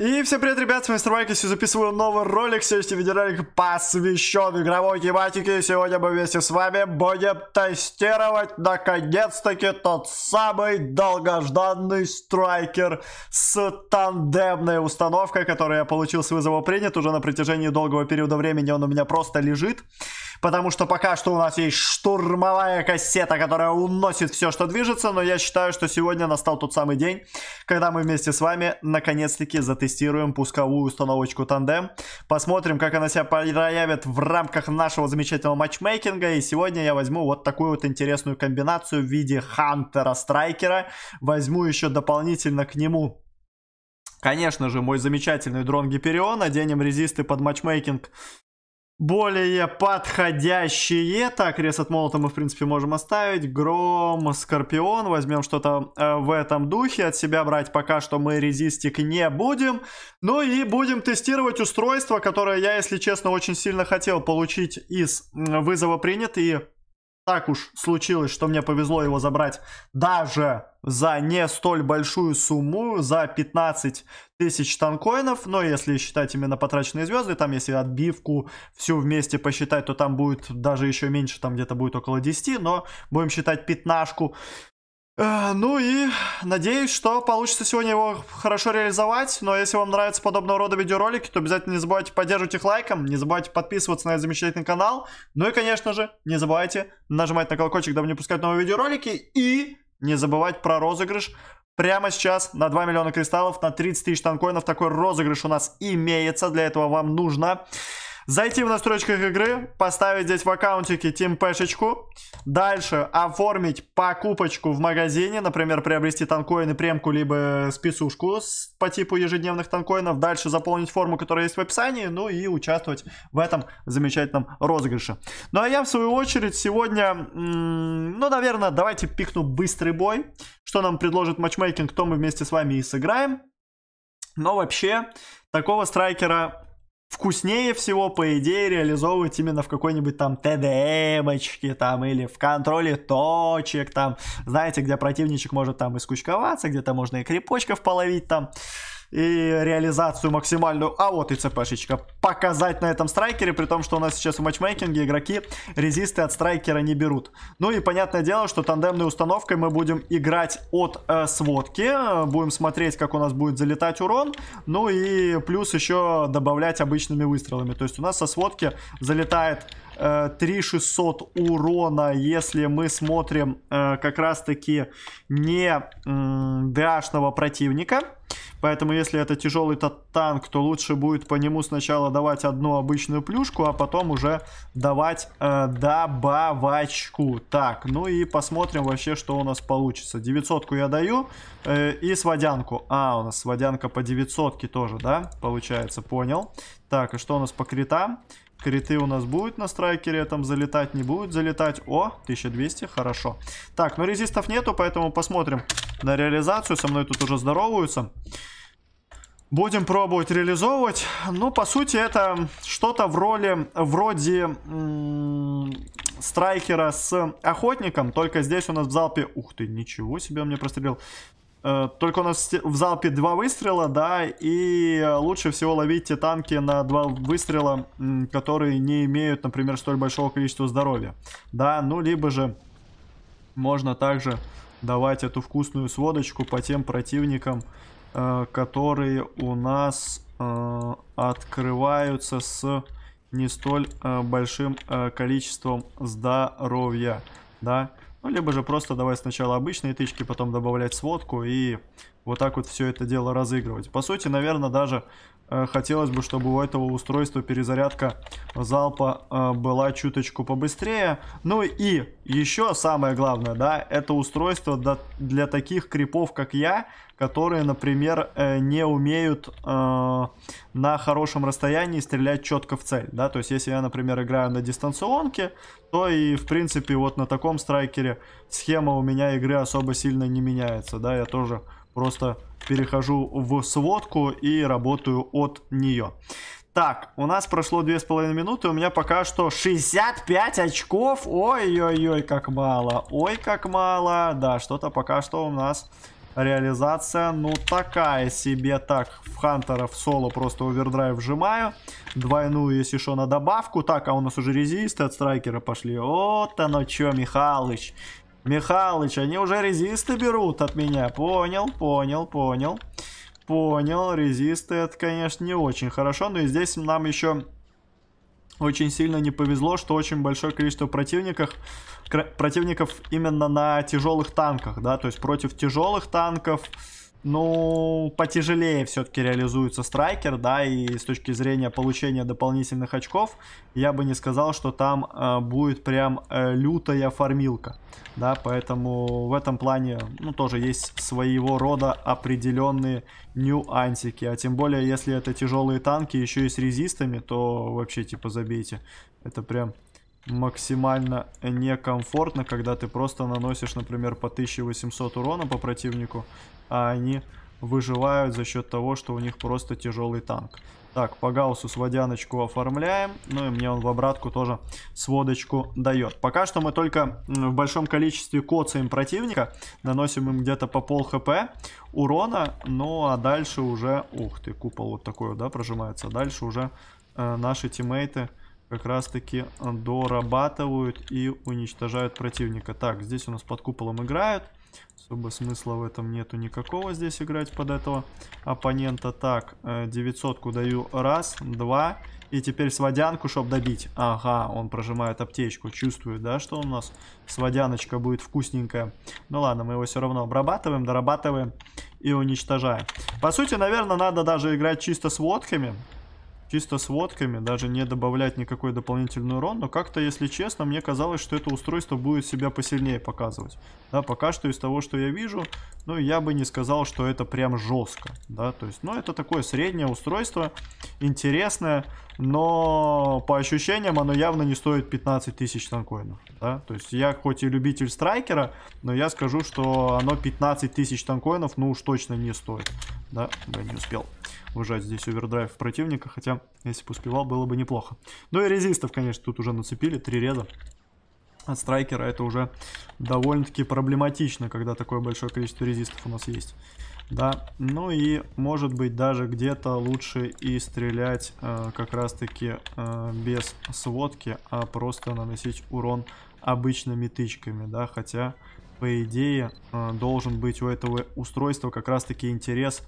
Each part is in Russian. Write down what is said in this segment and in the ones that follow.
И всем привет, ребят, с вами Стройк, если записываю новый ролик, Сегодняшний видеоролик посвящен игровой тематике, сегодня мы вместе с вами будем тестировать, наконец-таки, тот самый долгожданный Страйкер с тандемной установкой, который я получил с вызова принят, уже на протяжении долгого периода времени он у меня просто лежит, потому что пока что у нас есть штурмовая кассета, которая уносит все, что движется, но я считаю, что сегодня настал тот самый день, когда мы вместе с вами наконец-таки затестируем пусковую установочку Тандем, посмотрим, как она себя проявит в рамках нашего замечательного матчмейкинга, и сегодня я возьму вот такую вот интересную комбинацию в виде Хантера-Страйкера, возьму еще дополнительно к нему Конечно же, мой замечательный дрон Гиперион. Оденем резисты под матчмейкинг более подходящие. Так, ресет молота мы, в принципе, можем оставить. Гром, Скорпион, возьмем что-то э, в этом духе. От себя брать пока что мы резистик не будем. Ну и будем тестировать устройство, которое я, если честно, очень сильно хотел получить из вызова принят и так уж случилось, что мне повезло его забрать даже за не столь большую сумму, за 15 тысяч танкоинов. Но если считать именно потраченные звезды, там если отбивку всю вместе посчитать, то там будет даже еще меньше, там где-то будет около 10, но будем считать пятнашку. Э, ну и надеюсь, что получится сегодня его хорошо реализовать. Но если вам нравятся подобного рода видеоролики, то обязательно не забывайте поддерживать их лайком, не забывайте подписываться на этот замечательный канал. Ну и, конечно же, не забывайте нажимать на колокольчик, дабы не пускать новые видеоролики. И не забывать про розыгрыш. Прямо сейчас на 2 миллиона кристаллов, на 30 тысяч танкоинов такой розыгрыш у нас имеется. Для этого вам нужно Зайти в настройках игры, поставить здесь в аккаунтике тимпешечку. Дальше оформить покупочку в магазине, например, приобрести танкоины, премку, либо списушку с, по типу ежедневных танкоинов. Дальше заполнить форму, которая есть в описании, ну и участвовать в этом замечательном розыгрыше. Ну а я, в свою очередь, сегодня, ну, наверное, давайте пикну быстрый бой. Что нам предложит матчмейкинг, то мы вместе с вами и сыграем. Но вообще, такого страйкера вкуснее всего, по идее, реализовывать именно в какой-нибудь там ТДМочке там или в контроле точек там, знаете, где противничек может там и где-то можно и крепочков половить там и реализацию максимальную. А вот и ЦПшечка. Показать на этом страйкере, при том, что у нас сейчас в матчмейкинге игроки резисты от страйкера не берут. Ну и понятное дело, что тандемной установкой мы будем играть от э, сводки. Будем смотреть, как у нас будет залетать урон. Ну и плюс еще добавлять обычными выстрелами. То есть у нас со сводки залетает 3600 урона, если мы смотрим э, как раз-таки не дашного противника. Поэтому, если это тяжелый тот танк, то лучше будет по нему сначала давать одну обычную плюшку, а потом уже давать э, добавочку. Так, ну и посмотрим вообще, что у нас получится. 900 я даю э, и сводянку. А, у нас сводянка по 900 тоже, да, получается, понял. Так, и что у нас по критам? Криты у нас будут на страйкере, там залетать не будет залетать. О, 1200, хорошо. Так, но ну резистов нету, поэтому посмотрим на реализацию. Со мной тут уже здороваются. Будем пробовать реализовывать. Ну, по сути, это что-то в роли, вроде страйкера с охотником. Только здесь у нас в залпе... Ух ты, ничего себе он мне прострелил. Э, только у нас в залпе два выстрела, да, и э, лучше всего ловить те танки на два выстрела, которые не имеют, например, столь большого количества здоровья. Да, ну либо же можно также давать эту вкусную сводочку по тем противникам, э, которые у нас открываются с не столь большим количеством здоровья, да. Да. Ну, либо же просто давай сначала обычные тычки, потом добавлять сводку и вот так вот все это дело разыгрывать. По сути, наверное, даже э, хотелось бы, чтобы у этого устройства перезарядка залпа э, была чуточку побыстрее. Ну и еще самое главное, да, это устройство для, для таких крипов, как я, которые, например, э, не умеют э, на хорошем расстоянии стрелять четко в цель, да, то есть если я, например, играю на дистанционке, то и, в принципе, вот на таком страйкере схема у меня игры особо сильно не меняется, да, я тоже Просто перехожу в сводку и работаю от нее. Так, у нас прошло 2,5 минуты, у меня пока что 65 очков. Ой-ой-ой, как мало. Ой, как мало. Да, что-то пока что у нас реализация, ну, такая себе. Так, в Хантера в соло просто овердрайв вжимаю. Двойную, если что, на добавку. Так, а у нас уже резисты от страйкера пошли. Вот оно что, Михалыч. Михалыч, они уже резисты берут от меня. Понял, понял, понял. Понял, резисты это, конечно, не очень хорошо. Но и здесь нам еще очень сильно не повезло, что очень большое количество противников, противников именно на тяжелых танках, да, то есть против тяжелых танков ну, потяжелее все-таки реализуется страйкер, да, и с точки зрения получения дополнительных очков, я бы не сказал, что там э, будет прям э, лютая фармилка, да, поэтому в этом плане, ну, тоже есть своего рода определенные нюансики, а тем более, если это тяжелые танки, еще и с резистами, то вообще, типа, забейте, это прям максимально некомфортно, когда ты просто наносишь, например, по 1800 урона по противнику, а они выживают за счет того, что у них просто тяжелый танк. Так, по гауссу сводяночку оформляем, ну и мне он в обратку тоже сводочку дает. Пока что мы только в большом количестве коцаем противника, наносим им где-то по пол хп урона, ну а дальше уже, ух ты, купол вот такой, да, прожимается, дальше уже э, наши тиммейты как раз таки дорабатывают и уничтожают противника. Так, здесь у нас под куполом играют. Особо смысла в этом нету никакого здесь играть под этого оппонента. Так, 900-ку э, даю раз, два. И теперь сводянку, чтобы добить. Ага, он прожимает аптечку. Чувствую, да, что у нас сводяночка будет вкусненькая. Ну ладно, мы его все равно обрабатываем, дорабатываем и уничтожаем. По сути, наверное, надо даже играть чисто с водками чисто с водками, даже не добавлять никакой дополнительный урон, но как-то, если честно, мне казалось, что это устройство будет себя посильнее показывать. Да, пока что из того, что я вижу, ну, я бы не сказал, что это прям жестко, да, то есть, ну, это такое среднее устройство, интересное, но по ощущениям оно явно не стоит 15 тысяч танкоинов. Да? То есть я хоть и любитель страйкера, но я скажу, что оно 15 тысяч танкоинов ну уж точно не стоит. Да, да не успел вжать здесь овердрайв противника, хотя если бы успевал, было бы неплохо. Ну и резистов, конечно, тут уже нацепили, три реза. От страйкера это уже довольно-таки проблематично, когда такое большое количество резистов у нас есть да, ну и может быть даже где-то лучше и стрелять э, как раз таки э, без сводки, а просто наносить урон обычными тычками, да, хотя по идее э, должен быть у этого устройства как раз таки интерес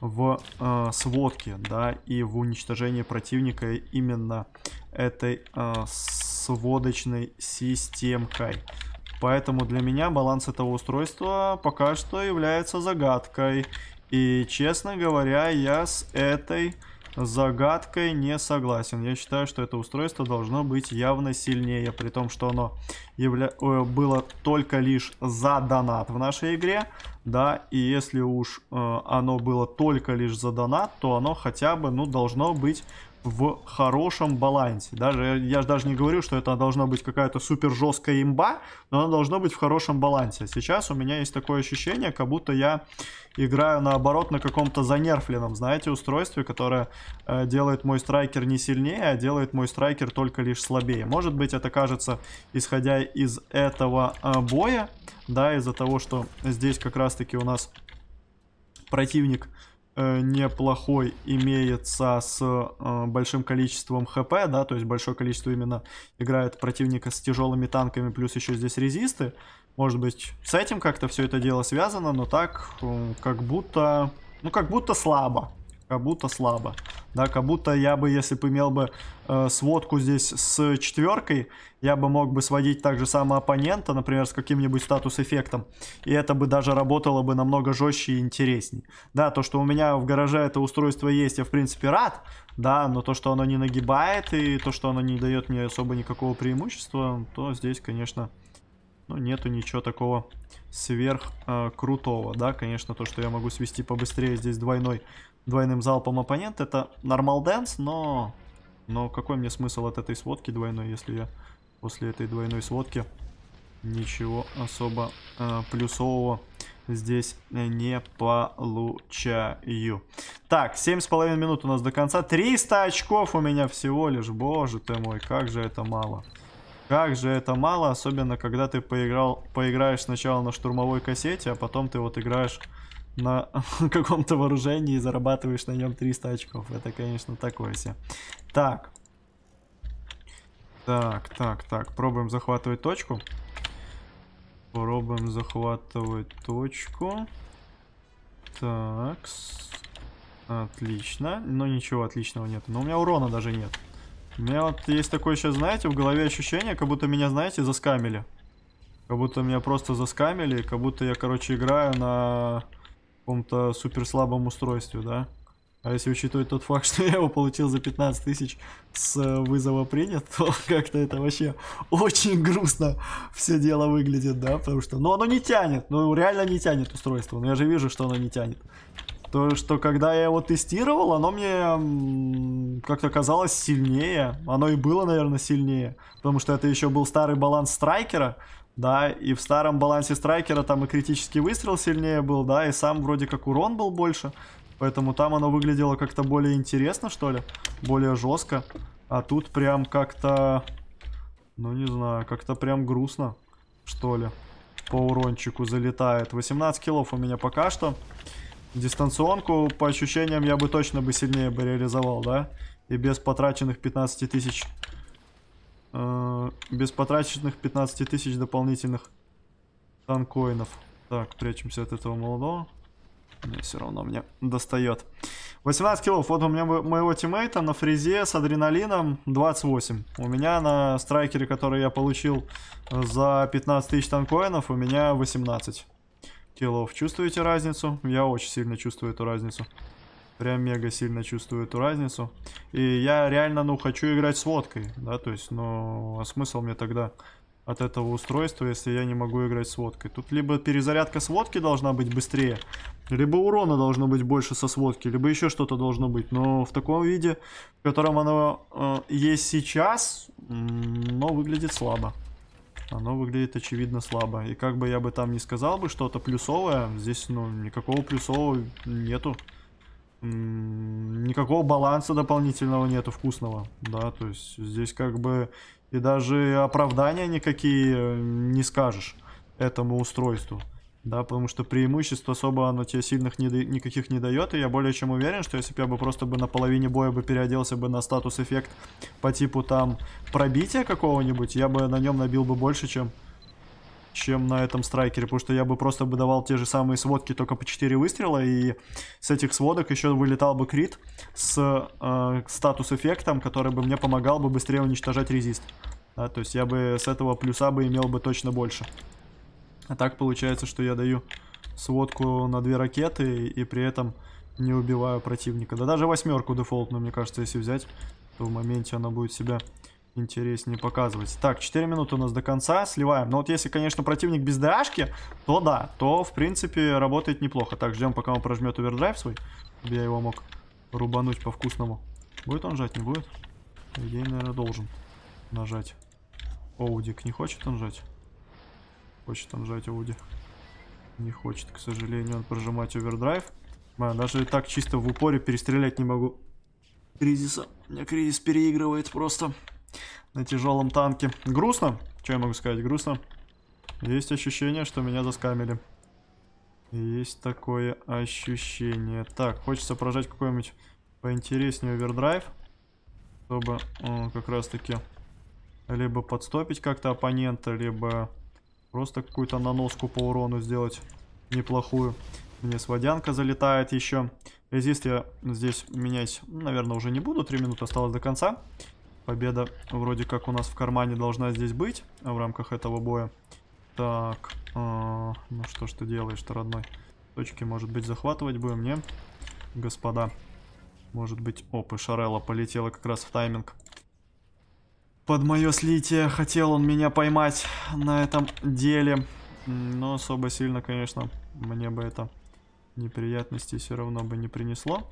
в э, сводке, да, и в уничтожении противника именно этой э, сводочной системкой. Поэтому для меня баланс этого устройства пока что является загадкой. И, честно говоря, я с этой загадкой не согласен. Я считаю, что это устройство должно быть явно сильнее, при том, что оно явля... было только лишь за донат в нашей игре, да, и если уж э, оно было только лишь за донат, то оно хотя бы, ну, должно быть в хорошем балансе. Даже я же даже не говорю, что это должна быть какая-то супер жесткая имба, но она должна быть в хорошем балансе. Сейчас у меня есть такое ощущение, как будто я играю наоборот на каком-то занерфленном, знаете, устройстве, которое э, делает мой страйкер не сильнее, а делает мой страйкер только лишь слабее. Может быть, это кажется, исходя из этого а, боя, да, из-за того, что здесь как раз-таки у нас противник э, неплохой имеется с э, большим количеством хп, да, то есть большое количество именно играет противника с тяжелыми танками, плюс еще здесь резисты. Может быть, с этим как-то все это дело связано, но так, э, как будто, ну, как будто слабо. Как будто слабо. Да, как будто я бы, если бы имел бы э, сводку здесь с четверкой, я бы мог бы сводить также самого оппонента, например, с каким-нибудь статус-эффектом. И это бы даже работало бы намного жестче и интереснее. Да, то, что у меня в гараже это устройство есть, я в принципе рад, да, но то, что оно не нагибает и то, что оно не дает мне особо никакого преимущества, то здесь, конечно, но ну, нету ничего такого сверх э, крутого, да, конечно, то, что я могу свести побыстрее здесь двойной, двойным залпом оппонент, это нормал дэнс, но, но какой мне смысл от этой сводки двойной, если я после этой двойной сводки ничего особо э, плюсового здесь э, не получаю. Так, 7,5 минут у нас до конца. 300 очков у меня всего лишь. Боже ты мой, как же это мало. Как же это мало, особенно когда ты поиграл, поиграешь сначала на штурмовой кассете, а потом ты вот играешь на каком-то вооружении и зарабатываешь на нем 300 очков. Это, конечно, такое себе. Так. Так, так, так. Пробуем захватывать точку. Пробуем захватывать точку. Так. -с. Отлично. Но ничего отличного нет. Но у меня урона даже нет. У меня вот есть такое еще, знаете, в голове ощущение, как будто меня, знаете, заскамили. Как будто меня просто заскамили, как будто я, короче, играю на каком-то суперслабом устройстве, да? А если учитывать тот факт, что я его получил за 15 тысяч с э, вызова принят, то как-то это вообще очень грустно все дело выглядит, да, потому что... Ну, оно не тянет, ну, реально не тянет устройство, но я же вижу, что оно не тянет то, что когда я его тестировал, оно мне как-то казалось сильнее. Оно и было, наверное, сильнее. Потому что это еще был старый баланс страйкера, да, и в старом балансе страйкера там и критический выстрел сильнее был, да, и сам вроде как урон был больше. Поэтому там оно выглядело как-то более интересно, что ли, более жестко. А тут прям как-то, ну не знаю, как-то прям грустно, что ли, по урончику залетает. 18 килов у меня пока что. Дистанционку, по ощущениям, я бы точно бы сильнее бы реализовал, да? И без потраченных 15 тысяч... Э, без потраченных 15 тысяч дополнительных танкоинов. Так, прячемся от этого молодого. Мне все равно мне достает. 18 килов Вот у меня моего тиммейта на фрезе с адреналином 28. У меня на страйкере, который я получил э, за 15 тысяч танкоинов, у меня 18 киллов. Чувствуете разницу? Я очень сильно чувствую эту разницу. Прям мега сильно чувствую эту разницу. И я реально, ну, хочу играть с водкой, да, то есть, ну, а смысл мне тогда от этого устройства, если я не могу играть с водкой? Тут либо перезарядка с водки должна быть быстрее, либо урона должно быть больше со сводки, либо еще что-то должно быть. Но в таком виде, в котором оно э, есть сейчас, но выглядит слабо. Оно выглядит, очевидно, слабо. И как бы я бы там не сказал бы что-то плюсовое, здесь, ну, никакого плюсового нету. Никакого баланса дополнительного нету вкусного, да, то есть здесь как бы и даже оправдания никакие э, не скажешь этому устройству. Да, потому что преимущество особо оно тебе сильных не, никаких не дает. И я более чем уверен, что если бы я бы просто бы на половине боя бы переоделся бы на статус эффект по типу там пробития какого-нибудь, я бы на нем набил бы больше, чем, чем на этом страйкере. Потому что я бы просто бы давал те же самые сводки только по 4 выстрела. И с этих сводок еще вылетал бы крит с э, статус эффектом, который бы мне помогал бы быстрее уничтожать резист. Да, то есть я бы с этого плюса бы имел бы точно больше. А так получается, что я даю сводку на две ракеты и при этом не убиваю противника. Да даже восьмерку дефолтную, мне кажется, если взять, то в моменте она будет себя интереснее показывать. Так, 4 минуты у нас до конца, сливаем. Но ну вот если, конечно, противник без ДАшки, то да, то, в принципе, работает неплохо. Так, ждем, пока он прожмет овердрайв свой, чтобы я его мог рубануть по-вкусному. Будет он жать, не будет? Я идее, наверное, должен нажать. Оудик не хочет он жать? хочет он жать Ауди. Не хочет, к сожалению, он прожимать овердрайв. А, даже так чисто в упоре перестрелять не могу. Кризиса. Меня кризис переигрывает просто на тяжелом танке. Грустно. Что я могу сказать? Грустно. Есть ощущение, что меня заскамили. Есть такое ощущение. Так, хочется прожать какой-нибудь поинтереснее овердрайв. Чтобы о, э, как раз таки либо подстопить как-то оппонента, либо Просто какую-то наноску по урону сделать неплохую. Мне сводянка залетает еще. Резист я здесь менять, ну, наверное, уже не буду. Три минуты осталось до конца. Победа вроде как у нас в кармане должна здесь быть а в рамках этого боя. Так, э, ну что ж ты делаешь-то, родной? Точки, может быть, захватывать будем, не? Господа. Может быть... Оп, и Шарелла полетела как раз в тайминг под мое слитие. Хотел он меня поймать на этом деле. Но особо сильно, конечно, мне бы это неприятностей все равно бы не принесло.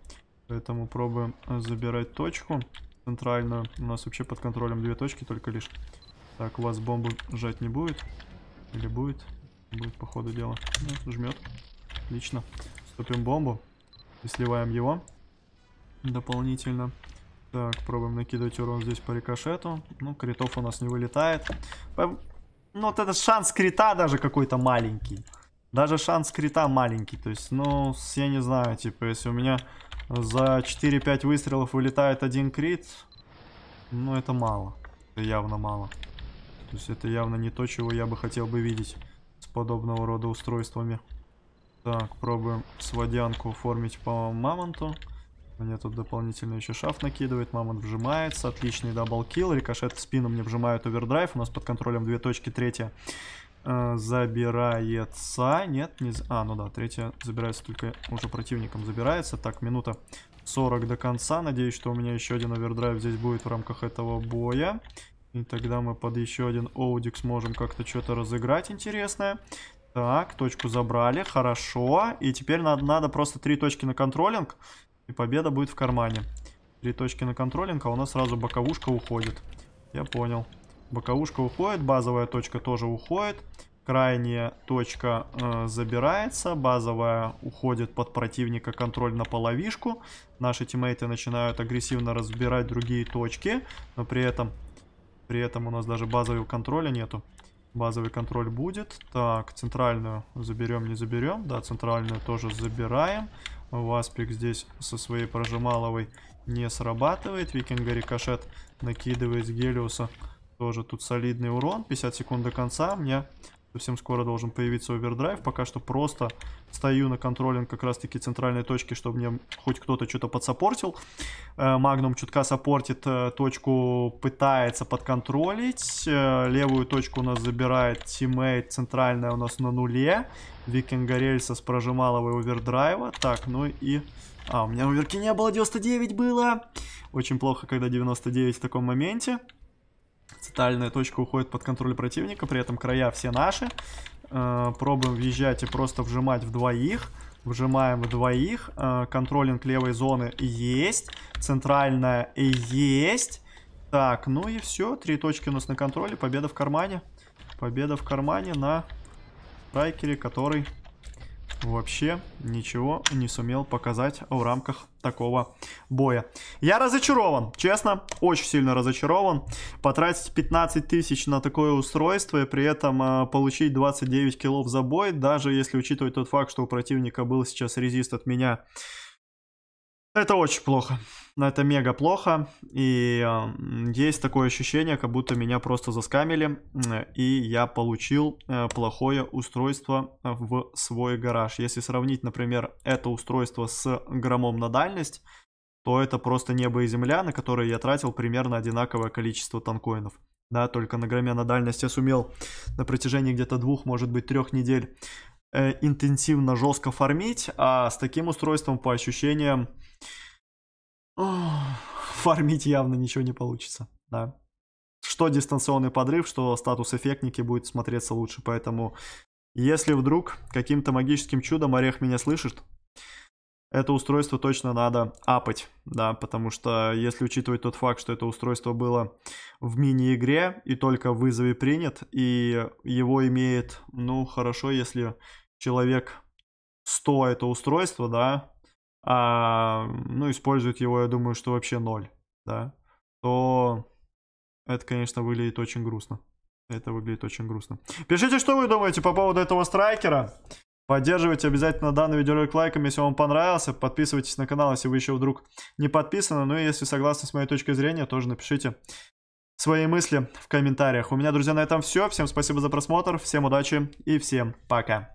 Поэтому пробуем забирать точку центральную. У нас вообще под контролем две точки только лишь. Так, у вас бомбу жать не будет? Или будет? Будет по ходу дела. Ну, жмет. Отлично. Стопим бомбу. И сливаем его дополнительно. Так, пробуем накидывать урон здесь по рикошету. Ну, критов у нас не вылетает. Ну, вот этот шанс крита даже какой-то маленький. Даже шанс крита маленький. То есть, ну, я не знаю, типа, если у меня за 4-5 выстрелов вылетает один крит, ну, это мало. Это явно мало. То есть, это явно не то, чего я бы хотел бы видеть с подобного рода устройствами. Так, пробуем сводянку оформить по мамонту. Мне тут дополнительно еще шаф накидывает, мамонт вжимается, отличный даблкил, рикошет в спину мне вжимают овердрайв, у нас под контролем две точки, третья э, забирается, нет, не, а, ну да, третья забирается только уже противником забирается, так, минута 40 до конца, надеюсь, что у меня еще один овердрайв здесь будет в рамках этого боя, и тогда мы под еще один Оудик сможем как-то что-то разыграть интересное. Так, точку забрали, хорошо. И теперь надо, надо просто три точки на контролинг. И победа будет в кармане. Три точки на контролинг, а у нас сразу боковушка уходит. Я понял. Боковушка уходит, базовая точка тоже уходит. Крайняя точка э, забирается, базовая уходит под противника контроль на половишку. Наши тиммейты начинают агрессивно разбирать другие точки, но при этом, при этом у нас даже базового контроля нету. Базовый контроль будет. Так, центральную заберем, не заберем. Да, центральную тоже забираем. Васпик здесь со своей прожималовой не срабатывает. Викинга рикошет накидывает с Гелиуса. Тоже тут солидный урон. 50 секунд до конца. Мне Совсем скоро должен появиться овердрайв. Пока что просто стою на контролинг как раз-таки центральной точки, чтобы мне хоть кто-то что-то подсопортил. Э, Магнум чутка саппортит э, точку, пытается подконтролить. Э, левую точку у нас забирает тиммейт, центральная у нас на нуле. Викинга рельса с прожималого овердрайва. Так, ну и... А, у меня оверки не было, 99 было. Очень плохо, когда 99 в таком моменте. Центральная точка уходит под контроль противника, при этом края все наши. Э, пробуем въезжать и просто вжимать в двоих. Вжимаем в двоих. Э, контролинг левой зоны есть. Центральная есть. Так, ну и все. Три точки у нас на контроле. Победа в кармане. Победа в кармане на Райкере, который вообще ничего не сумел показать в рамках такого боя. Я разочарован, честно, очень сильно разочарован. Потратить 15 тысяч на такое устройство и при этом э, получить 29 килов за бой, даже если учитывать тот факт, что у противника был сейчас резист от меня это очень плохо. Это мега плохо. И есть такое ощущение, как будто меня просто заскамили. Э, и я получил э, плохое устройство в свой гараж. Если сравнить, например, это устройство с громом на дальность, то это просто небо и земля, на которые я тратил примерно одинаковое количество танкоинов. Да, только на громе на дальность я сумел на протяжении где-то двух, может быть, трех недель Э, интенсивно, жестко фармить, а с таким устройством, по ощущениям, ох, фармить явно ничего не получится, да. Что дистанционный подрыв, что статус эффектники будет смотреться лучше, поэтому если вдруг каким-то магическим чудом орех меня слышит, это устройство точно надо апать, да, потому что если учитывать тот факт, что это устройство было в мини-игре и только в вызове принят, и его имеет, ну, хорошо, если человек 100 это устройство, да, а, ну, используют его, я думаю, что вообще ноль, да, то это, конечно, выглядит очень грустно. Это выглядит очень грустно. Пишите, что вы думаете по поводу этого страйкера. Поддерживайте обязательно данный видеоролик лайком, если вам понравился. Подписывайтесь на канал, если вы еще вдруг не подписаны. Ну и если согласны с моей точкой зрения, тоже напишите свои мысли в комментариях. У меня, друзья, на этом все. Всем спасибо за просмотр, всем удачи и всем пока.